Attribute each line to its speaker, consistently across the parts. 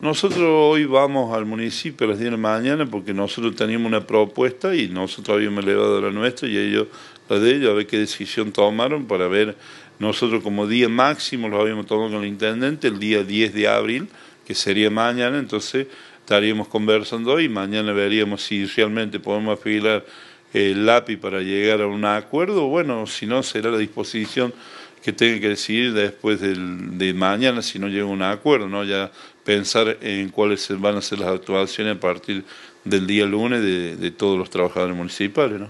Speaker 1: Nosotros hoy vamos al municipio a las 10 de la mañana porque nosotros teníamos una propuesta y nosotros habíamos elevado la nuestra y ellos la de ellos, a ver qué decisión tomaron para ver, nosotros como día máximo lo habíamos tomado con el intendente el día 10 de abril, que sería mañana, entonces estaríamos conversando hoy, mañana veríamos si realmente podemos afilar el lápiz para llegar a un acuerdo, bueno, si no será la disposición que tenga que decidir después de mañana si no llega a un acuerdo, ¿no? Ya pensar en cuáles van a ser las actuaciones a partir del día lunes de, todos los trabajadores municipales,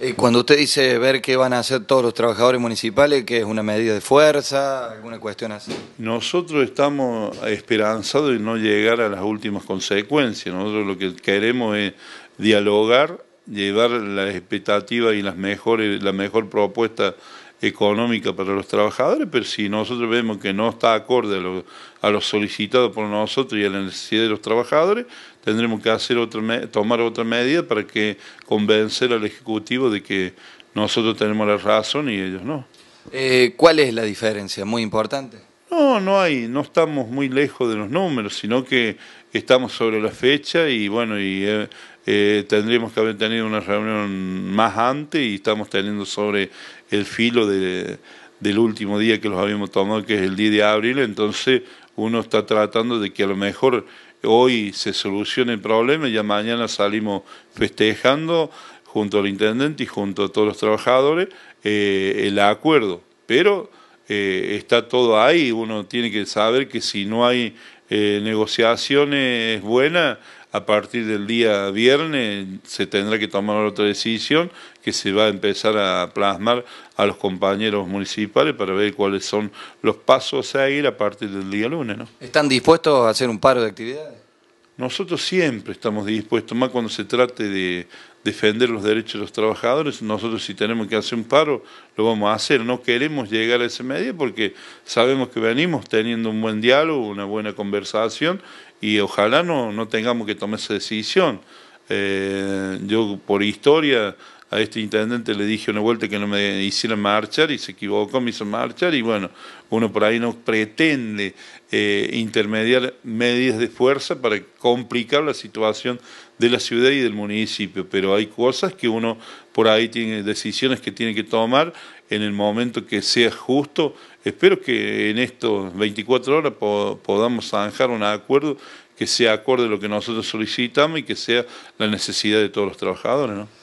Speaker 1: Y eh, cuando usted dice ver qué van a hacer todos los trabajadores municipales, que es una medida de fuerza, alguna cuestión así. Nosotros estamos esperanzados en no llegar a las últimas consecuencias. Nosotros lo que queremos es dialogar, llevar las expectativas y las mejores, la mejor propuesta económica para los trabajadores, pero si nosotros vemos que no está acorde a lo, a solicitado por nosotros y a la necesidad de los trabajadores, tendremos que hacer otra tomar otra medida para que convencer al Ejecutivo de que nosotros tenemos la razón y ellos no. Eh, ¿Cuál es la diferencia? ¿Muy importante? No, no hay, no estamos muy lejos de los números, sino que estamos sobre la fecha y bueno, y eh, eh, tendríamos que haber tenido una reunión más antes y estamos teniendo sobre el filo del último día que los habíamos tomado, que es el día de abril, entonces uno está tratando de que a lo mejor hoy se solucione el problema y ya mañana salimos festejando junto al intendente y junto a todos los trabajadores eh, el acuerdo. Pero eh, está todo ahí, uno tiene que saber que si no hay eh, negociaciones buenas, a partir del día viernes se tendrá que tomar otra decisión que se va a empezar a plasmar a los compañeros municipales para ver cuáles son los pasos a ir a partir del día lunes. ¿Están dispuestos a hacer un paro de actividades? Nosotros siempre estamos dispuestos, más cuando se trate de defender los derechos de los trabajadores, nosotros si tenemos que hacer un paro, lo vamos a hacer. No queremos llegar a ese medio porque sabemos que venimos teniendo un buen diálogo, una buena conversación y ojalá no, no tengamos que tomar esa decisión. Eh, yo por historia a este intendente le dije una vuelta que no me hiciera marchar y se equivocó, me hizo marchar y bueno, uno por ahí no pretende eh, intermediar medidas de fuerza para complicar la situación de la ciudad y del municipio, pero hay cosas que uno por ahí tiene decisiones que tiene que tomar en el momento que sea justo. Espero que en estos 24 horas podamos zanjar un acuerdo que sea acorde a lo que nosotros solicitamos y que sea la necesidad de todos los trabajadores.